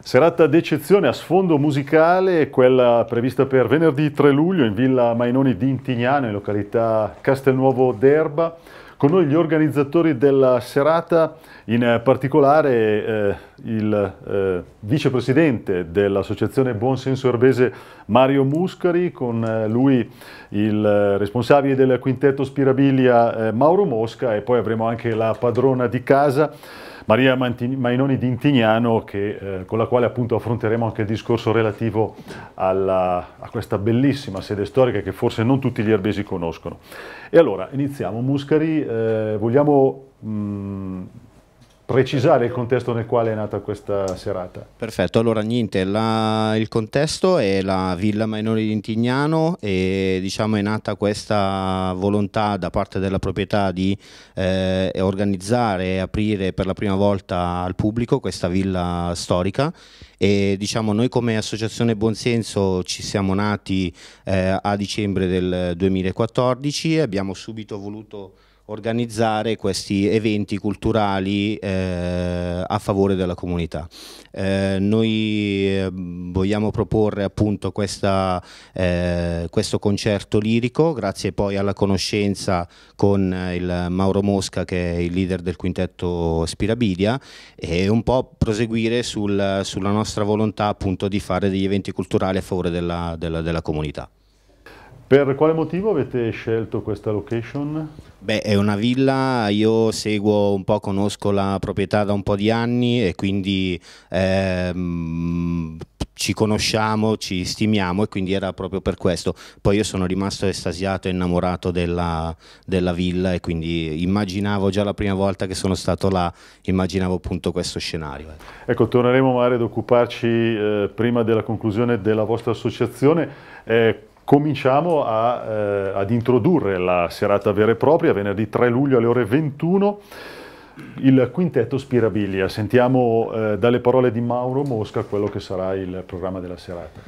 Serata d'eccezione a sfondo musicale, quella prevista per venerdì 3 luglio in Villa Mainoni di Intignano, in località Castelnuovo d'Erba. Con noi gli organizzatori della serata, in particolare eh, il eh, vicepresidente dell'associazione Buonsenso Erbese Mario Muscari, con eh, lui il responsabile del quintetto Spirabilia eh, Mauro Mosca e poi avremo anche la padrona di casa Maria Mainoni Dintignano che, eh, con la quale appunto affronteremo anche il discorso relativo alla, a questa bellissima sede storica che forse non tutti gli erbesi conoscono. E allora iniziamo. Muscari, eh, vogliamo... Mh, mm, precisare il contesto nel quale è nata questa serata. Perfetto, allora niente, la, il contesto è la Villa Mainori di Intignano e diciamo è nata questa volontà da parte della proprietà di eh, organizzare e aprire per la prima volta al pubblico questa villa storica e diciamo noi come associazione Buonsenso ci siamo nati eh, a dicembre del 2014 e abbiamo subito voluto organizzare questi eventi culturali eh, a favore della comunità. Eh, noi eh, vogliamo proporre appunto questa, eh, questo concerto lirico grazie poi alla conoscenza con eh, il Mauro Mosca che è il leader del quintetto Spirabilia e un po' proseguire sul, sulla nostra volontà appunto di fare degli eventi culturali a favore della, della, della comunità. Per quale motivo avete scelto questa location? Beh, è una villa, io seguo un po', conosco la proprietà da un po' di anni e quindi ehm, ci conosciamo, ci stimiamo e quindi era proprio per questo. Poi io sono rimasto estasiato e innamorato della, della villa e quindi immaginavo già la prima volta che sono stato là, immaginavo appunto questo scenario. Ecco, ecco torneremo magari ad occuparci eh, prima della conclusione della vostra associazione. Eh, Cominciamo a, eh, ad introdurre la serata vera e propria, venerdì 3 luglio alle ore 21, il quintetto Spirabilia. Sentiamo eh, dalle parole di Mauro Mosca quello che sarà il programma della serata.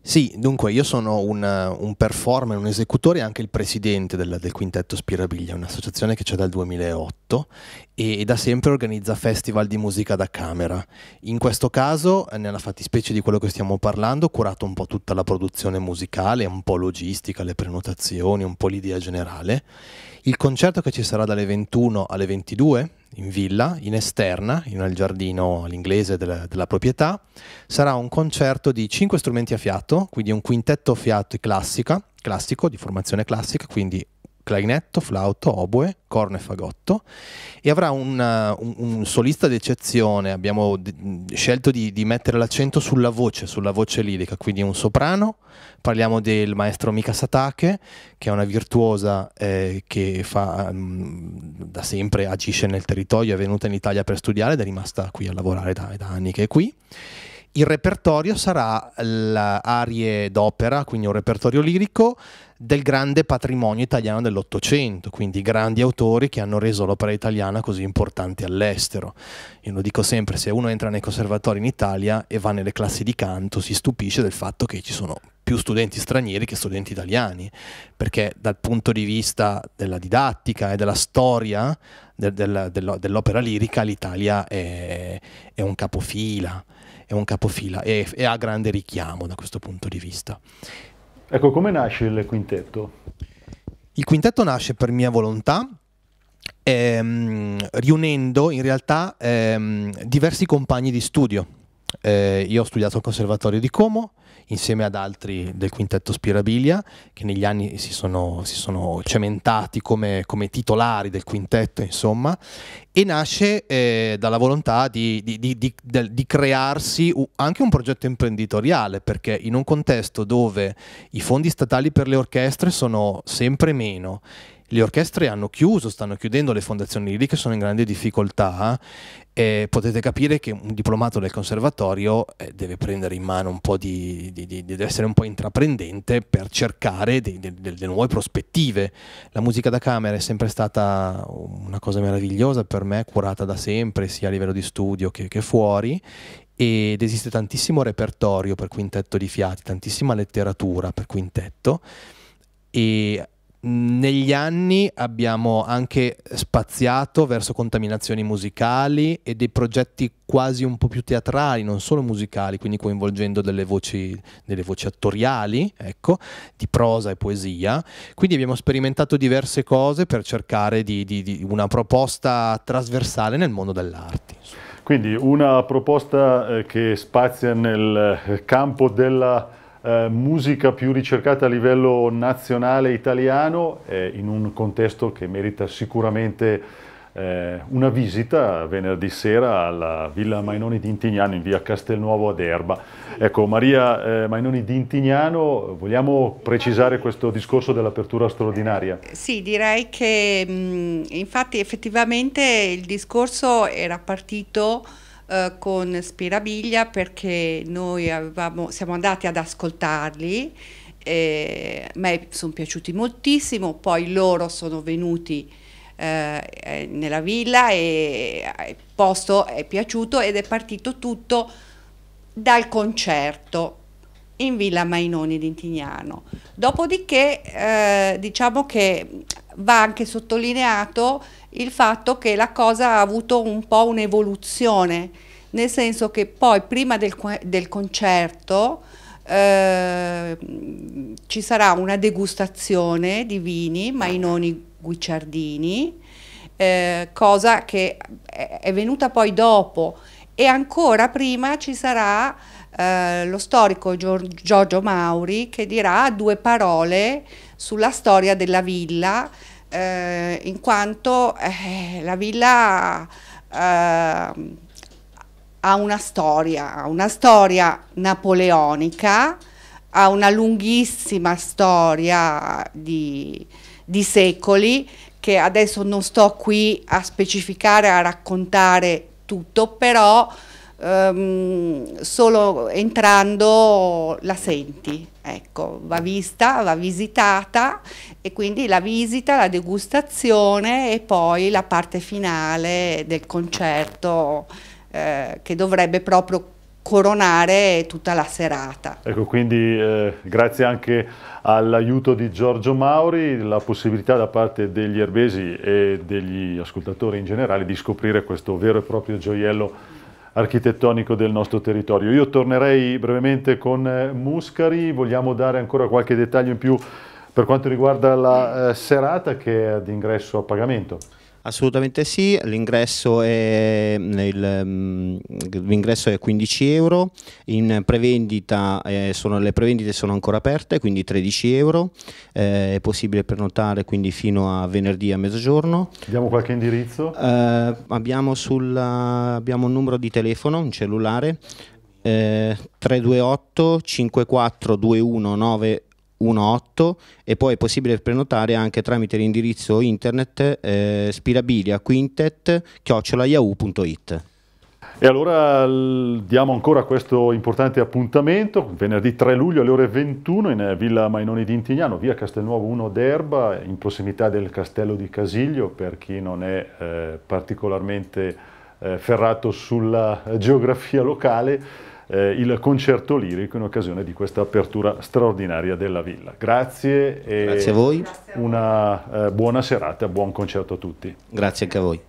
Sì, dunque io sono un, un, performer, un esecutore e anche il presidente del, del Quintetto Spirabilia, un'associazione che c'è dal 2008 Veneto e da sempre organizza festival di musica da camera. In questo caso, eh, nella fattispecie di quello che stiamo parlando, ho curato un po' tutta la produzione musicale, un po' logistica, le prenotazioni, un po' l'idea generale. Il concerto che ci sarà dalle 21 alle 22 in villa, in esterna, in un giardino all'inglese della, della, proprietà, sarà un concerto di 5 strumenti a fiato, quindi un quintetto fiato classica, classico, di formazione classica, quindi clarinetto, flauto, oboe, corno e fagotto e avrà una, uh, un, un, solista d'eccezione, abbiamo d- scelto di, di, mettere l'accento sulla voce, sulla voce lirica, quindi un soprano, parliamo del maestro Mika Satake che è una virtuosa eh, che fa, mh, um, da sempre agisce nel territorio, è venuta in Italia per studiare ed è rimasta qui a lavorare da, da anni che è qui. Il repertorio sarà l'arie d'opera, quindi un repertorio lirico, del grande patrimonio italiano dell'Ottocento, quindi grandi autori che hanno reso l'opera italiana così importante all'estero. Io lo dico sempre, se uno entra nei conservatori in Italia e va nelle classi di canto, si stupisce del fatto che ci sono più studenti stranieri che studenti italiani, perché dal punto di vista della didattica e della storia del, del, dell'opera lirica l'Italia è, è, un capofila, è un capofila e, e ha grande richiamo da questo punto di vista. Ecco, come nasce il quintetto? Il quintetto nasce per mia volontà, ehm, riunendo in realtà ehm, diversi compagni di studio. Eh, io ho studiato al Conservatorio di Como, insieme ad altri del quintetto Spirabilia che negli anni si sono, si sono cementati come, come, titolari del quintetto insomma e nasce eh, dalla volontà di, di, di, di, crearsi anche un progetto imprenditoriale perché in un contesto dove i fondi statali per le orchestre sono sempre meno le orchestre hanno chiuso, stanno chiudendo, le fondazioni liriche sono in grande difficoltà e potete capire che un diplomato del conservatorio eh, deve prendere in mano un po' di, di, di deve essere un po' intraprendente per cercare delle nuove prospettive. La musica da camera è sempre stata una cosa meravigliosa per me, curata da sempre, sia a livello di studio che, che fuori ed esiste tantissimo repertorio per quintetto di fiati, tantissima letteratura per quintetto e negli anni abbiamo anche spaziato verso contaminazioni musicali e dei progetti quasi un po' più teatrali, non solo musicali, quindi coinvolgendo delle voci, delle voci attoriali, ecco, di prosa e poesia. Quindi abbiamo sperimentato diverse cose per cercare di, di, di una proposta trasversale nel mondo dell'arte. Quindi una proposta eh, che spazia nel eh, campo della eh, musica più ricercata a livello nazionale italiano eh, in un contesto che merita sicuramente eh, una visita venerdì sera alla Villa Mainoni di Intignano in via Castelnuovo ad Erba. Ecco, Maria eh, Mainoni di Intignano, vogliamo precisare questo discorso dell'apertura straordinaria? Eh, sì, direi che mh, mm, infatti effettivamente il discorso era partito eh, con Spirabiglia perché noi avevamo, siamo andati ad ascoltarli, eh, a me sono piaciuti moltissimo, poi loro sono venuti eh, eh nella villa e eh, il posto è piaciuto ed è partito tutto dal concerto in Villa Mainoni di Tignano. Dopodiché eh, diciamo che va anche sottolineato il fatto che la cosa ha avuto un po' un'evoluzione, nel senso che poi prima del, del concerto eh, ci sarà una degustazione di vini, Mainoni ah. Guicciardini, eh, cosa che è venuta poi dopo e ancora prima ci sarà eh, lo storico Giorgio Mauri che dirà due parole sulla storia della villa eh, in quanto eh, la villa eh, ha una storia, una storia napoleonica, ha una lunghissima storia di, di secoli che adesso non sto qui a specificare, a raccontare tutto, però ehm, solo entrando la senti. Ecco, va vista, va visitata e quindi la visita, la degustazione e poi la parte finale del concerto eh, che dovrebbe proprio coronare tutta la serata. Ecco, quindi eh, grazie anche all'aiuto di Giorgio Mauri, la possibilità da parte degli erbesi e degli ascoltatori in generale di scoprire questo vero e proprio gioiello architettonico del nostro territorio. Io tornerei brevemente con eh, Muscari, vogliamo dare ancora qualche dettaglio in più per quanto riguarda la eh, serata che è ad ingresso a pagamento. Assolutamente sì, l'ingresso è, mm, è, 15 euro, prevendita, eh, sono, le prevendite sono ancora aperte, quindi 13 euro, eh, è possibile prenotare quindi fino a venerdì a mezzogiorno. Abbiamo qualche indirizzo? Eh, abbiamo, sulla, eh, abbiamo, un numero di telefono, un cellulare, 328 5421 9 18 e poi è possibile prenotare anche tramite l'indirizzo internet eh, spirabiliaquintet.yahoo.it. E allora diamo ancora questo importante appuntamento, venerdì 3 luglio alle ore 21 in eh, Villa Mainoni di Intignano, via Castelnuovo 1 d'Erba, in prossimità del Castello di Casiglio, per chi non è eh, particolarmente eh, ferrato sulla eh, geografia locale eh, il concerto lirico in occasione di questa apertura straordinaria della villa. Grazie e Grazie a voi. una eh, buona serata, buon concerto a tutti. Grazie anche a voi.